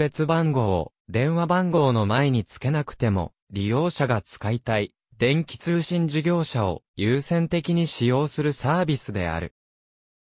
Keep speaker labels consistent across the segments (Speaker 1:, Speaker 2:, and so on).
Speaker 1: 別番号を電話番号の前につけなくても、利用者が使いたい電気通信事業者を優先的に使用するサービスである。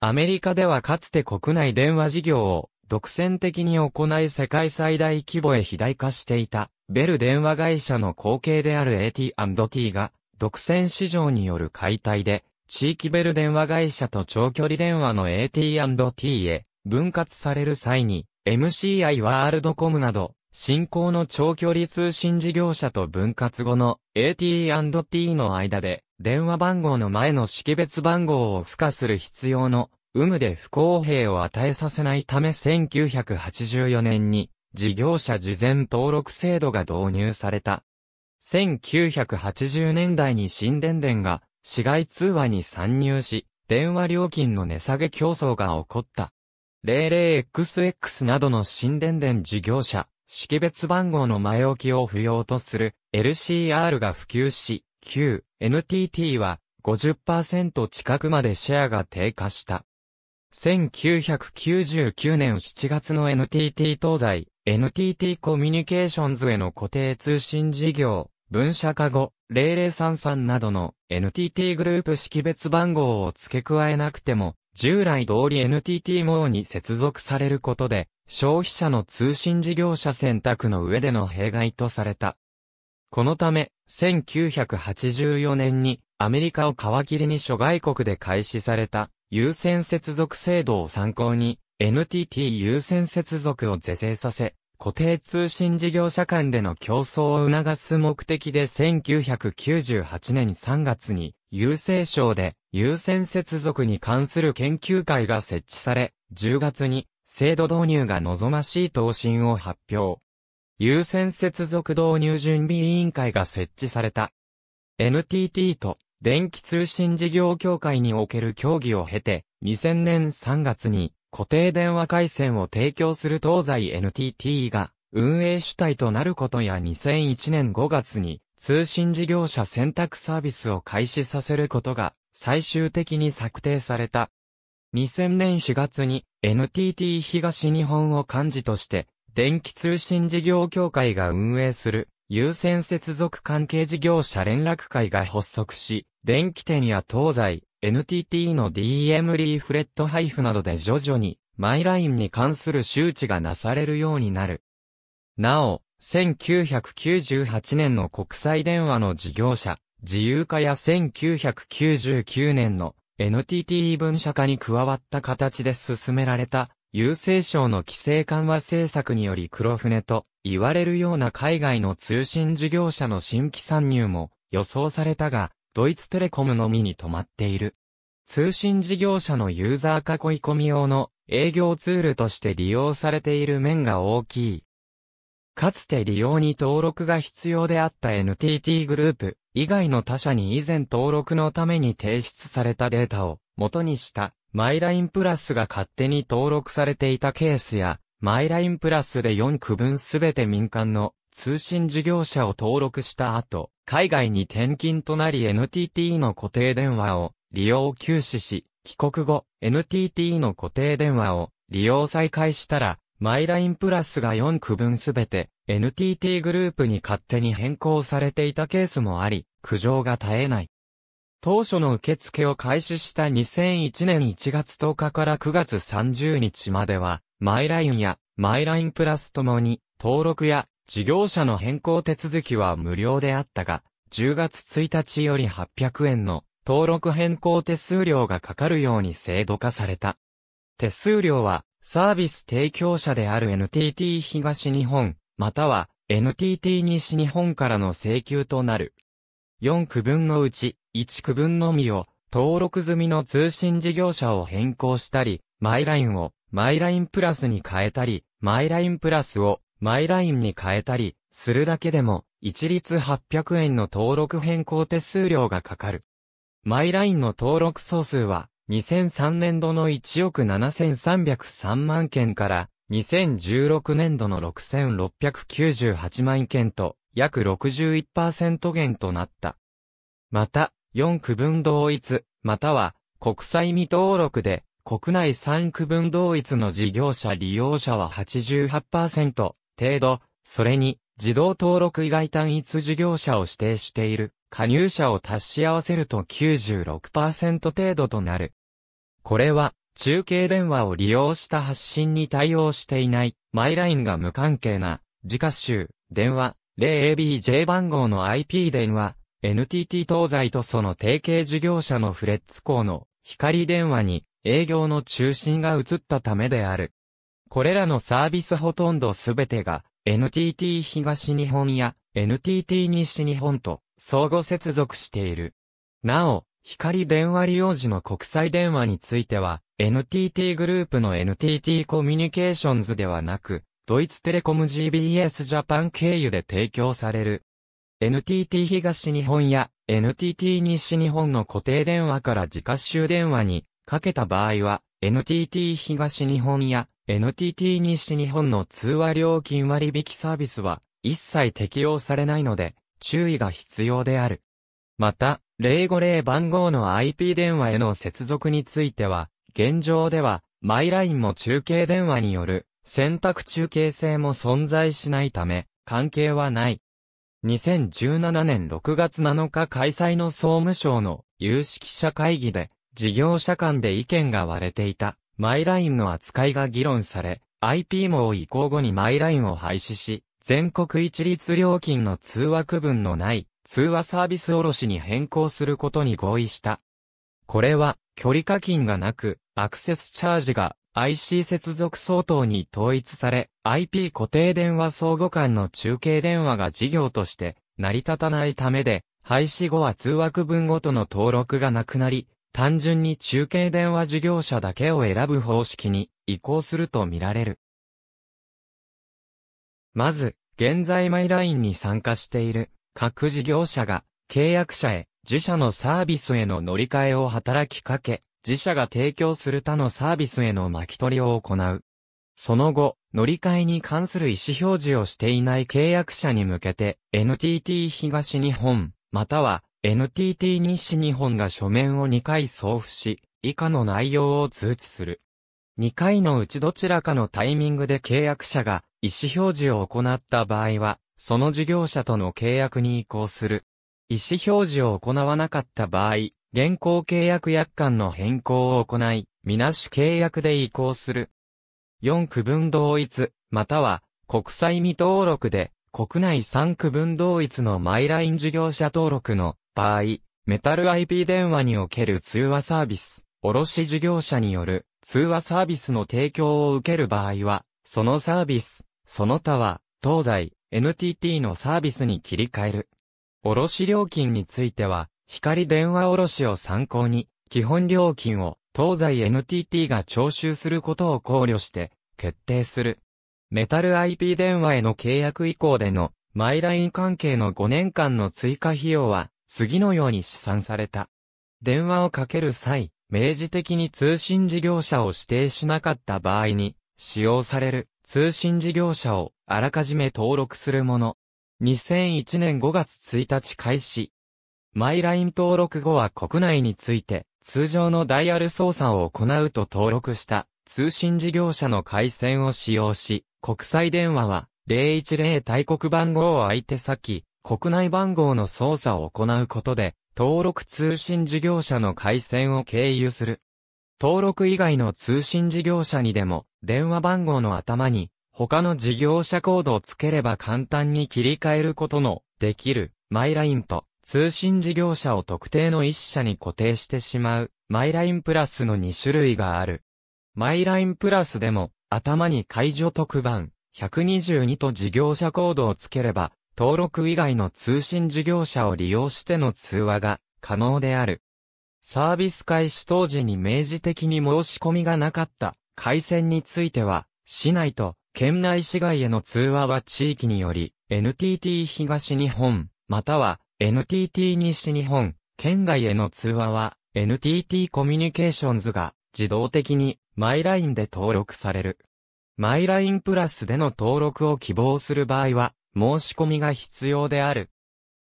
Speaker 1: アメリカではかつて国内電話事業を独占的に行い世界最大規模へ肥大化していた、ベル電話会社の後継である AT&T が、独占市場による解体で、地域ベル電話会社と長距離電話の AT&T へ分割される際に、MCI ワールドコムなど、新興の長距離通信事業者と分割後の AT&T の間で、電話番号の前の識別番号を付加する必要の有無で不公平を与えさせないため1984年に事業者事前登録制度が導入された。1980年代に新電電が市街通話に参入し、電話料金の値下げ競争が起こった。00XX などの新電電事業者、識別番号の前置きを不要とする LCR が普及し、旧 NTT は50%近くまでシェアが低下した。1999年7月の NTT 東西、NTT コミュニケーションズへの固定通信事業、分社化後、0033などの NTT グループ識別番号を付け加えなくても、従来通り NTT モーに接続されることで、消費者の通信事業者選択の上での弊害とされた。このため、1984年にアメリカを皮切りに諸外国で開始された優先接続制度を参考に NTT 優先接続を是正させ、固定通信事業者間での競争を促す目的で1998年3月に郵政省で優先接続に関する研究会が設置され、10月に制度導入が望ましい答申を発表。優先接続導入準備委員会が設置された。NTT と電気通信事業協会における協議を経て、2000年3月に固定電話回線を提供する東西 NTT が運営主体となることや2001年5月に通信事業者選択サービスを開始させることが最終的に策定された。2000年4月に NTT 東日本を幹事として電気通信事業協会が運営する優先接続関係事業者連絡会が発足し、電気店や東西、NTT の DM リーフレット配布などで徐々に、マイラインに関する周知がなされるようになる。なお、1998年の国際電話の事業者、自由化や1999年の NTT 分社化に加わった形で進められた、郵政省の規制緩和政策により黒船と言われるような海外の通信事業者の新規参入も予想されたが、ドイツテレコムのみに止まっている。通信事業者のユーザー囲い込み用の営業ツールとして利用されている面が大きい。かつて利用に登録が必要であった NTT グループ以外の他社に以前登録のために提出されたデータを元にしたマイラインプラスが勝手に登録されていたケースやマイラインプラスで4区分すべて民間の通信事業者を登録した後、海外に転勤となり NTT の固定電話を利用休止し、帰国後、NTT の固定電話を利用再開したら、マイラインプラスが4区分すべて NTT グループに勝手に変更されていたケースもあり、苦情が絶えない。当初の受付を開始した2001年1月10日から9月30日までは、マイラインやマイラインプラスともに登録や事業者の変更手続きは無料であったが、10月1日より800円の登録変更手数料がかかるように制度化された。手数料はサービス提供者である NTT 東日本、または NTT 西日本からの請求となる。4区分のうち1区分のみを登録済みの通信事業者を変更したり、マイラインをマイラインプラスに変えたり、マイラインプラスをマイラインに変えたり、するだけでも、一律800円の登録変更手数料がかかる。マイラインの登録総数は、2003年度の1億7303万件から、2016年度の6698万件と、約61%減となった。また、4区分同一、または、国際未登録で、国内3区分同一の事業者利用者は88%、程度、それに、自動登録以外単一事業者を指定している、加入者を足し合わせると96%程度となる。これは、中継電話を利用した発信に対応していない、マイラインが無関係な、自家集、電話、0ABJ 番号の IP 電話、NTT 東西とその提携事業者のフレッツ校の光電話に営業の中心が移ったためである。これらのサービスほとんどすべてが NTT 東日本や NTT 西日本と相互接続している。なお、光電話利用時の国際電話については、NTT グループの NTT コミュニケーションズではなく、ドイツテレコム GBS ジャパン経由で提供される。NTT 東日本や NTT 西日本の固定電話から自家集電話にかけた場合は、NTT 東日本や NTT 西日本の通話料金割引サービスは一切適用されないので注意が必要である。また、050番号の IP 電話への接続については、現状では、マイラインも中継電話による選択中継性も存在しないため、関係はない。2017年6月7日開催の総務省の有識者会議で、事業者間で意見が割れていた。マイラインの扱いが議論され、IP 網移行後にマイラインを廃止し、全国一律料金の通話区分のない通話サービス卸に変更することに合意した。これは距離課金がなく、アクセスチャージが IC 接続相当に統一され、IP 固定電話相互間の中継電話が事業として成り立たないためで、廃止後は通話区分ごとの登録がなくなり、単純に中継電話事業者だけを選ぶ方式に移行するとみられる。まず、現在マイラインに参加している各事業者が契約者へ自社のサービスへの乗り換えを働きかけ、自社が提供する他のサービスへの巻き取りを行う。その後、乗り換えに関する意思表示をしていない契約者に向けて、NTT 東日本、または NTT 西日本が書面を2回送付し、以下の内容を通知する。2回のうちどちらかのタイミングで契約者が意思表示を行った場合は、その事業者との契約に移行する。意思表示を行わなかった場合、現行契約約款の変更を行い、みなし契約で移行する。4区分同一、または国際未登録で国内3区分同一のマイライン事業者登録の場合、メタル IP 電話における通話サービス、卸事業者による通話サービスの提供を受ける場合は、そのサービス、その他は、東西、NTT のサービスに切り替える。卸料金については、光電話卸を参考に、基本料金を東西 NTT が徴収することを考慮して、決定する。メタル IP 電話への契約以降での、マイライン関係の5年間の追加費用は、次のように試算された。電話をかける際、明示的に通信事業者を指定しなかった場合に、使用される通信事業者をあらかじめ登録するもの。2001年5月1日開始。マイライン登録後は国内について通常のダイヤル操作を行うと登録した通信事業者の回線を使用し、国際電話は010大国番号を相手先、国内番号の操作を行うことで、登録通信事業者の回線を経由する。登録以外の通信事業者にでも、電話番号の頭に、他の事業者コードをつければ簡単に切り替えることの、できる、マイラインと、通信事業者を特定の一社に固定してしまう、マイラインプラスの2種類がある。マイラインプラスでも、頭に解除特番、122と事業者コードをつければ、登録以外の通信事業者を利用しての通話が可能である。サービス開始当時に明示的に申し込みがなかった回線については、市内と県内市外への通話は地域により、NTT 東日本、または NTT 西日本、県外への通話は NTT コミュニケーションズが自動的にマイラインで登録される。マイラインプラスでの登録を希望する場合は、申し込みが必要である。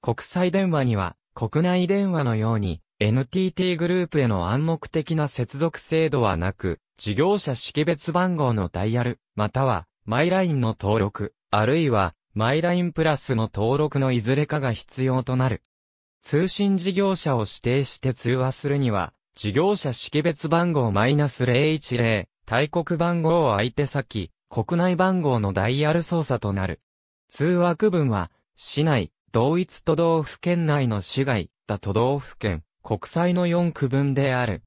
Speaker 1: 国際電話には、国内電話のように、NTT グループへの暗黙的な接続制度はなく、事業者識別番号のダイヤル、または、マイラインの登録、あるいは、マイラインプラスの登録のいずれかが必要となる。通信事業者を指定して通話するには、事業者識別番号 -010、大国番号を相手先、国内番号のダイヤル操作となる。通学文は、市内、同一都道府県内の市外、他都道府県、国際の4区分である。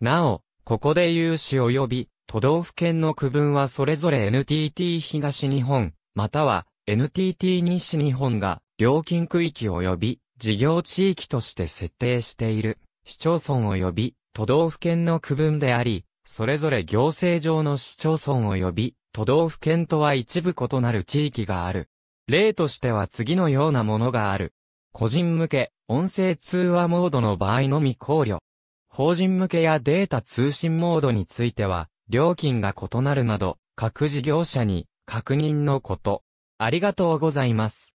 Speaker 1: なお、ここで有志及び、都道府県の区分はそれぞれ NTT 東日本、または NTT 西日本が、料金区域及び、事業地域として設定している、市町村及び、都道府県の区分であり、それぞれ行政上の市町村及び、都道府県とは一部異なる地域がある。例としては次のようなものがある。個人向け、音声通話モードの場合のみ考慮。法人向けやデータ通信モードについては、料金が異なるなど、各事業者に確認のこと。ありがとうございます。